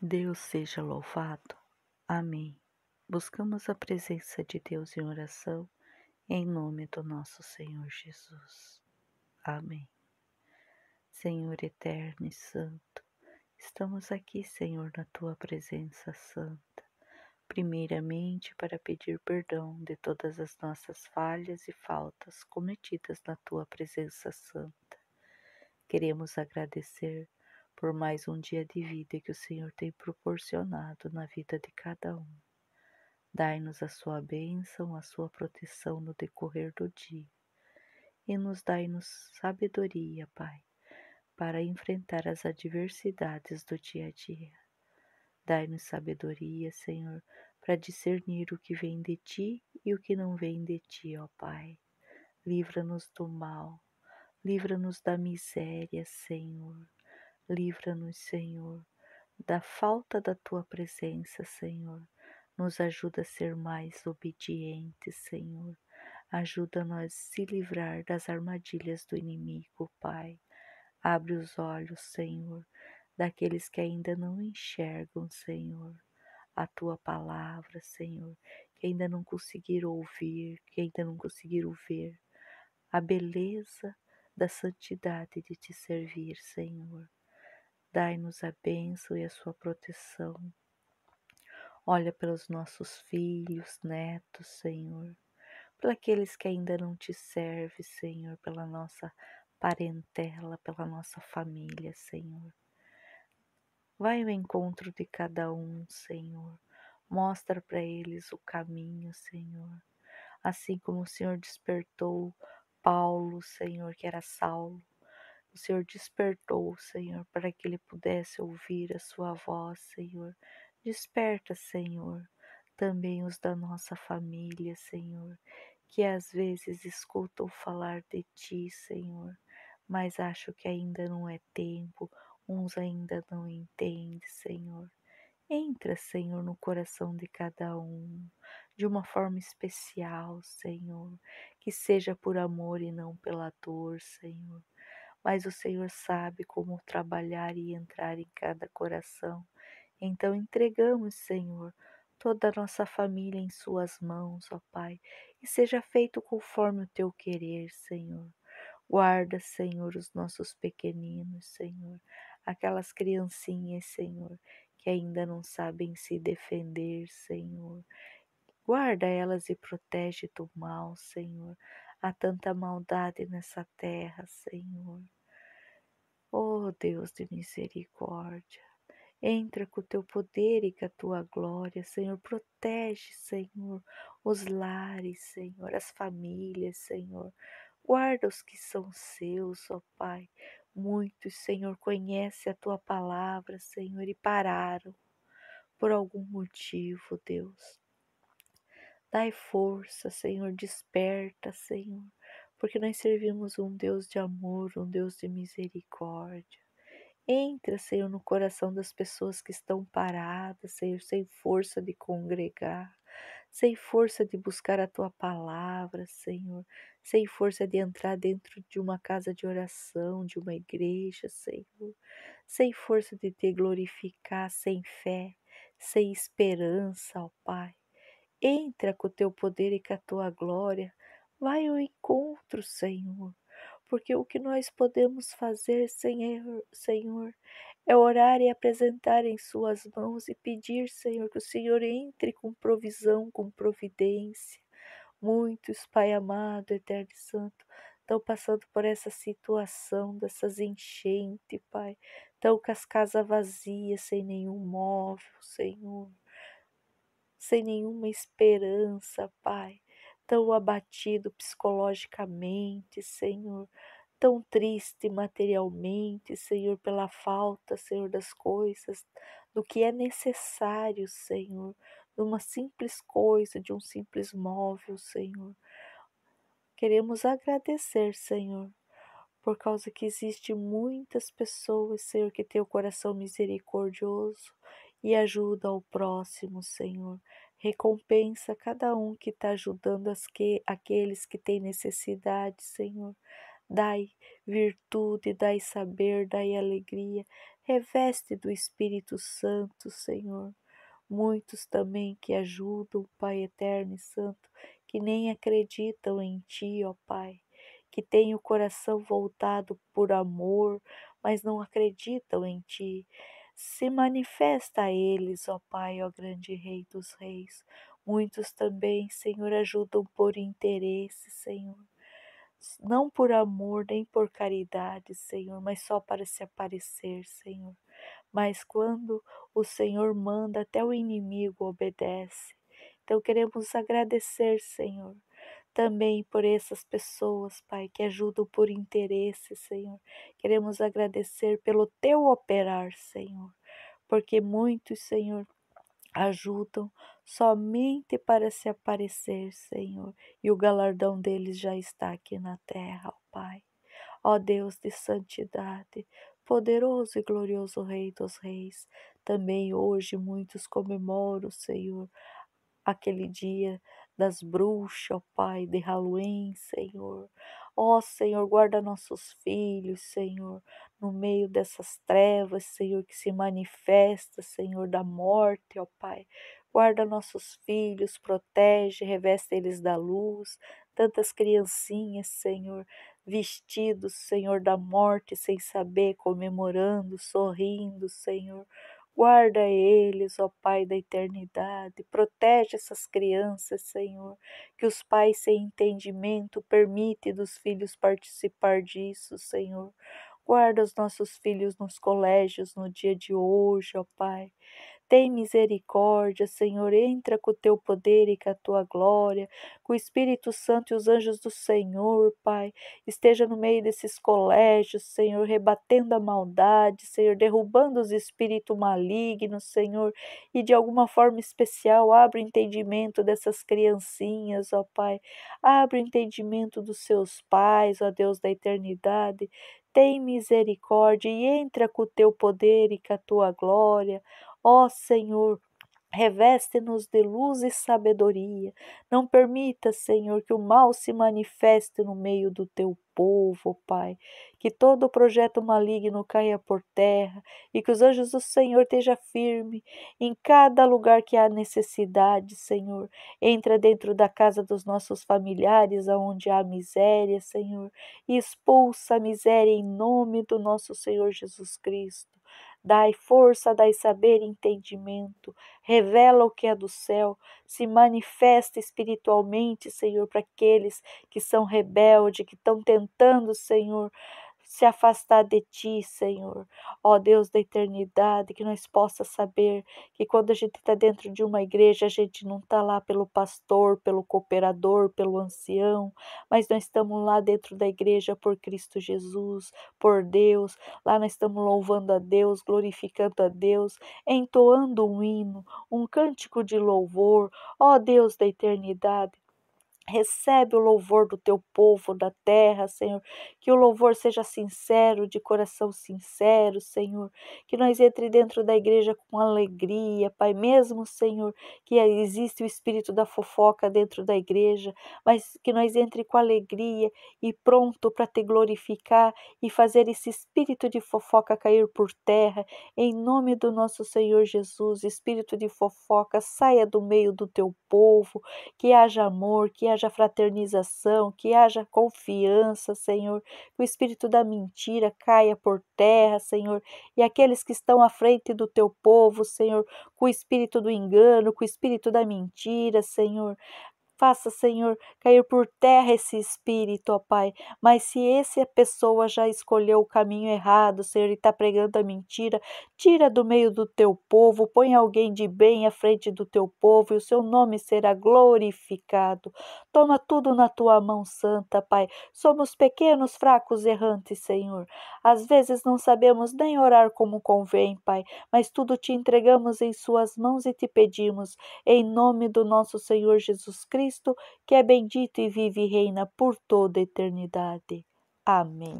Deus seja louvado. Amém. Buscamos a presença de Deus em oração, em nome do nosso Senhor Jesus. Amém. Senhor eterno e santo, estamos aqui, Senhor, na tua presença santa, primeiramente para pedir perdão de todas as nossas falhas e faltas cometidas na tua presença santa. Queremos agradecer por mais um dia de vida que o Senhor tem proporcionado na vida de cada um. Dai-nos a sua bênção, a sua proteção no decorrer do dia e nos dai-nos sabedoria, Pai, para enfrentar as adversidades do dia a dia. Dai-nos sabedoria, Senhor, para discernir o que vem de ti e o que não vem de ti, ó Pai. Livra-nos do mal, livra-nos da miséria, Senhor Livra-nos, Senhor, da falta da tua presença, Senhor. Nos ajuda a ser mais obedientes, Senhor. Ajuda-nos a se livrar das armadilhas do inimigo, Pai. Abre os olhos, Senhor, daqueles que ainda não enxergam, Senhor, a tua palavra, Senhor, que ainda não conseguiram ouvir, que ainda não conseguiram ver a beleza da santidade de te servir, Senhor dai-nos a bênção e a sua proteção. Olha pelos nossos filhos, netos, Senhor, por aqueles que ainda não te servem, Senhor, pela nossa parentela, pela nossa família, Senhor. Vai ao encontro de cada um, Senhor. Mostra para eles o caminho, Senhor. Assim como o Senhor despertou Paulo, Senhor, que era Saulo, o Senhor despertou, Senhor, para que ele pudesse ouvir a sua voz, Senhor. Desperta, Senhor, também os da nossa família, Senhor, que às vezes escutam falar de ti, Senhor, mas acho que ainda não é tempo, uns ainda não entendem, Senhor. Entra, Senhor, no coração de cada um, de uma forma especial, Senhor, que seja por amor e não pela dor, Senhor mas o Senhor sabe como trabalhar e entrar em cada coração. Então entregamos, Senhor, toda a nossa família em Suas mãos, ó Pai, e seja feito conforme o Teu querer, Senhor. Guarda, Senhor, os nossos pequeninos, Senhor, aquelas criancinhas, Senhor, que ainda não sabem se defender, Senhor. Guarda elas e protege do mal, Senhor. Há tanta maldade nessa terra, Senhor. Oh Deus de misericórdia, entra com o teu poder e com a tua glória, Senhor. Protege, Senhor, os lares, Senhor, as famílias, Senhor. Guarda os que são seus, ó Pai. Muitos, Senhor, conhecem a tua palavra, Senhor, e pararam por algum motivo, Deus. Dai força, Senhor, desperta, Senhor, porque nós servimos um Deus de amor, um Deus de misericórdia. Entra, Senhor, no coração das pessoas que estão paradas, Senhor, sem força de congregar, sem força de buscar a tua palavra, Senhor, sem força de entrar dentro de uma casa de oração, de uma igreja, Senhor, sem força de te glorificar, sem fé, sem esperança, ó Pai. Entra com o teu poder e com a tua glória. Vai ao encontro, Senhor. Porque o que nós podemos fazer, Senhor, é orar e apresentar em Suas mãos e pedir, Senhor, que o Senhor entre com provisão, com providência. Muitos, Pai amado, Eterno e Santo, estão passando por essa situação, dessas enchentes, Pai. Estão com as casas vazias, sem nenhum móvel, Senhor sem nenhuma esperança, Pai, tão abatido psicologicamente, Senhor, tão triste materialmente, Senhor, pela falta, Senhor, das coisas, do que é necessário, Senhor, de uma simples coisa, de um simples móvel, Senhor. Queremos agradecer, Senhor, por causa que existe muitas pessoas, Senhor, que têm o coração misericordioso e ajuda ao próximo, Senhor. Recompensa cada um que está ajudando as que, aqueles que têm necessidade, Senhor. Dai virtude, dai saber, dai alegria. Reveste do Espírito Santo, Senhor. Muitos também que ajudam, Pai eterno e santo, que nem acreditam em Ti, ó Pai, que têm o coração voltado por amor, mas não acreditam em Ti. Se manifesta a eles, ó Pai, ó grande Rei dos Reis. Muitos também, Senhor, ajudam por interesse, Senhor. Não por amor nem por caridade, Senhor, mas só para se aparecer, Senhor. Mas quando o Senhor manda, até o inimigo obedece. Então queremos agradecer, Senhor, também por essas pessoas, Pai, que ajudam por interesse, Senhor. Queremos agradecer pelo teu operar, Senhor, porque muitos, Senhor, ajudam somente para se aparecer, Senhor, e o galardão deles já está aqui na terra, ó Pai. Ó Deus de santidade, poderoso e glorioso Rei dos Reis, também hoje muitos comemoram, Senhor, aquele dia das bruxas, ó Pai, de Halloween, Senhor. Ó Senhor, guarda nossos filhos, Senhor, no meio dessas trevas, Senhor, que se manifesta, Senhor, da morte, ó Pai. Guarda nossos filhos, protege, reveste eles da luz. Tantas criancinhas, Senhor, vestidos, Senhor, da morte, sem saber, comemorando, sorrindo, Senhor Guarda eles, ó Pai da eternidade, protege essas crianças, Senhor, que os pais sem entendimento permitem dos filhos participar disso, Senhor. Guarda os nossos filhos nos colégios no dia de hoje, ó Pai. Tem misericórdia, Senhor, entra com o teu poder e com a tua glória, com o Espírito Santo e os anjos do Senhor, Pai. Esteja no meio desses colégios, Senhor, rebatendo a maldade, Senhor, derrubando os espíritos malignos, Senhor, e de alguma forma especial abra o entendimento dessas criancinhas, ó Pai. Abra o entendimento dos seus pais, ó Deus da eternidade. Tem misericórdia e entra com o teu poder e com a tua glória. Ó oh, Senhor, Reveste-nos de luz e sabedoria. Não permita, Senhor, que o mal se manifeste no meio do teu povo, Pai. Que todo projeto maligno caia por terra e que os anjos do Senhor esteja firme em cada lugar que há necessidade, Senhor. Entra dentro da casa dos nossos familiares, aonde há miséria, Senhor, e expulsa a miséria em nome do nosso Senhor Jesus Cristo. Dai força, dai saber e entendimento. Revela o que é do céu. Se manifesta espiritualmente, Senhor, para aqueles que são rebeldes, que estão tentando, Senhor, se afastar de ti, Senhor. Ó Deus da eternidade, que nós possa saber que quando a gente está dentro de uma igreja, a gente não está lá pelo pastor, pelo cooperador, pelo ancião, mas nós estamos lá dentro da igreja por Cristo Jesus, por Deus. Lá nós estamos louvando a Deus, glorificando a Deus, entoando um hino, um cântico de louvor. Ó Deus da eternidade, Recebe o louvor do teu povo da terra, Senhor. Que o louvor seja sincero, de coração sincero, Senhor. Que nós entre dentro da igreja com alegria, Pai. Mesmo, Senhor, que existe o espírito da fofoca dentro da igreja, mas que nós entre com alegria e pronto para te glorificar e fazer esse espírito de fofoca cair por terra. Em nome do nosso Senhor Jesus, espírito de fofoca, saia do meio do teu povo. Que haja amor, que haja haja fraternização, que haja confiança, Senhor, que o espírito da mentira caia por terra, Senhor, e aqueles que estão à frente do teu povo, Senhor, com o espírito do engano, com o espírito da mentira, Senhor, Faça, Senhor, cair por terra esse espírito, ó Pai. Mas se essa pessoa já escolheu o caminho errado, Senhor, e está pregando a mentira, tira do meio do teu povo, põe alguém de bem à frente do teu povo, e o seu nome será glorificado. Toma tudo na tua mão santa, Pai. Somos pequenos, fracos, errantes, Senhor. Às vezes não sabemos nem orar como convém, Pai, mas tudo te entregamos em Suas mãos e te pedimos, em nome do nosso Senhor Jesus Cristo Cristo, que é bendito e vive e reina por toda a eternidade. Amém.